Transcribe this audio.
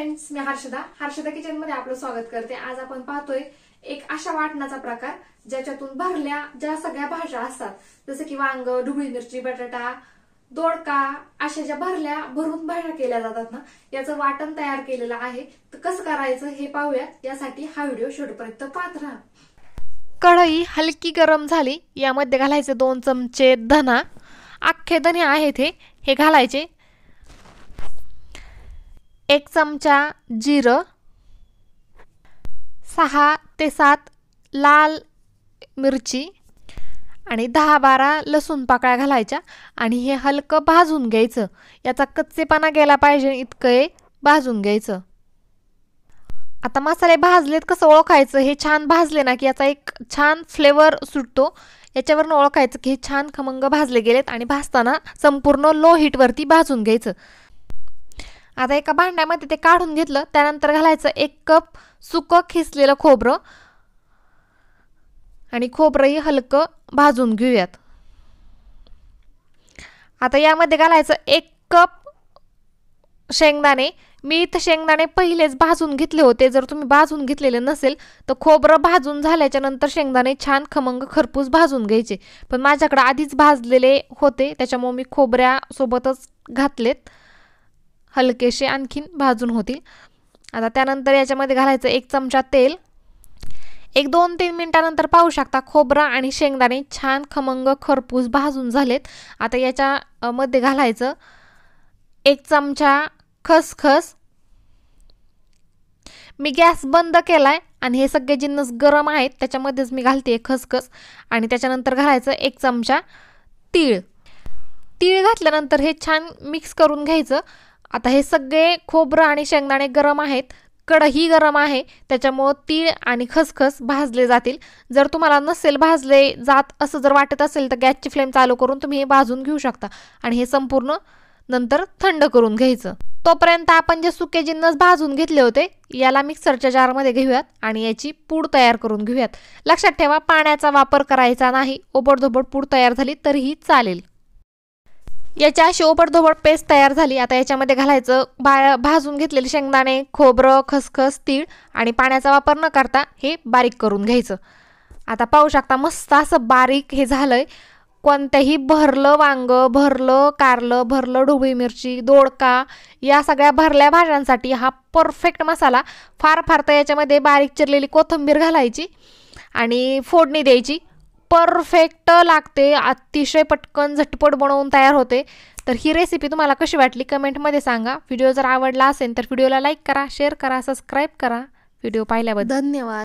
friends मी Harshada Harshada kitchen मध्ये आपलं स्वागत करते आज आपण पाहतोय एक अशा वाटणाचा प्रकार ज्याच्यातून भरल्या ज्या सगळ्या भाज्या असतात जसं की वांग ढुबळी मिरची बटाटा दोडका अशा ज्या भरल्या भरून भाज्या केल्या जातात ना याचं वाटण तयार केलेलं आहे तर कसं करायचं हे पाहूया यासाठी हा व्हिडिओ शेवटपर्यंत पाहत कढई हलकी गरम झाली यामध्ये घालायचे दोन चमचे धना अख्खे धने आहेत हे घालायचे एक चमचा जिरं सहा ते सात लाल मिरची आणि दहा बारा लसूण पाकळ्या घालायच्या आणि हे हलकं भाजून घ्यायचं याचा कच्चेपणा गेला पाहिजे इतकं भाजून घ्यायचं आता मसाले भाजलेत कसं ओळखायचं हे छान भाजले ना की याचा एक छान फ्लेवर सुटतो याच्यावरनं ओळखायचं की हे छान खमंग भाजले गेलेत आणि भाजताना संपूर्ण लो हीटवरती भाजून घ्यायचं आता एका भांड्यामध्ये ते काढून घेतलं त्यानंतर घालायचं एक कप सुकं खिसलेलं खोबरं आणि खोबरंही हलकं भाजून घेऊयात आता यामध्ये घालायचं एक कप शेंगदाणे मी इथं शेंगदाणे पहिलेच भाजून घेतले होते जर तुम्ही भाजून घेतलेले नसेल तर खोबरं भाजून झाल्याच्या नंतर शेंगदाणे छान खमंग खरपूस भाजून घ्यायचे पण माझ्याकडे आधीच भाजलेले होते त्याच्यामुळे मी खोबऱ्यासोबतच घातलेत हलकेसे आणखीन भाजून होतील आता त्यानंतर याच्यामध्ये घालायचं एक चमचा तेल एक दोन तीन मिनटानंतर पाहू शकता खोबरा आणि शेंगदाणे छान खमंग खरपूस भाजून झालेत आता याच्यामध्ये घालायचं एक चमचा खसखस मी गॅस बंद केलाय आणि हे सगळे जिन्नस गरम आहेत त्याच्यामध्येच मी घालते खसखस आणि त्याच्यानंतर घालायचं एक चमचा तीळ तीळ घातल्यानंतर हे छान मिक्स करून घ्यायचं आता हे सगळे खोबरं आणि शेंगदाणे गरम आहेत कडही गरम आहे त्याच्यामुळं तीळ आणि खसखस भाजले जातील जर तुम्हाला नसेल भाजले जात असं जर वाटत असेल तर गॅसची फ्लेम चालू करून तुम्ही हे भाजून घेऊ शकता आणि हे संपूर्ण नंतर थंड करून घ्यायचं तोपर्यंत आपण जे सुके जिन्नस भाजून घेतले होते याला मिक्सरच्या जारमध्ये घेऊयात आणि याची पूड तयार करून घेऊयात लक्षात ठेवा पाण्याचा वापर करायचा नाही ओबडधोबड पूड तयार झाली तरीही चालेल याच्या अशी धोबड पेस्ट तयार झाली आता याच्यामध्ये घालायचं बा भाजून घेतलेले शेंगदाणे खोबरं खसखस तीळ आणि पाण्याचा वापर न करता हे बारीक करून घ्यायचं आता पाहू शकता मस्त असं बारीक हे झालं आहे भरलं वांग भरलं कारलं भरलं ढोबळी मिरची दोडका या सगळ्या भरल्या भाज्यांसाठी हा परफेक्ट मसाला फार फार तर याच्यामध्ये बारीक चिरलेली कोथिंबीर घालायची आणि फोडणी द्यायची परफेक्ट लागते अतिशय पटकन झटपट बनवून तयार होते तर ही रेसिपी तुम्हाला कशी वाटली कमेंटमध्ये सांगा व्हिडिओ जर आवडला असेल तर व्हिडिओला लाईक करा शेअर करा सबस्क्राईब करा व्हिडिओ पाहिल्याबद्दल धन्यवाद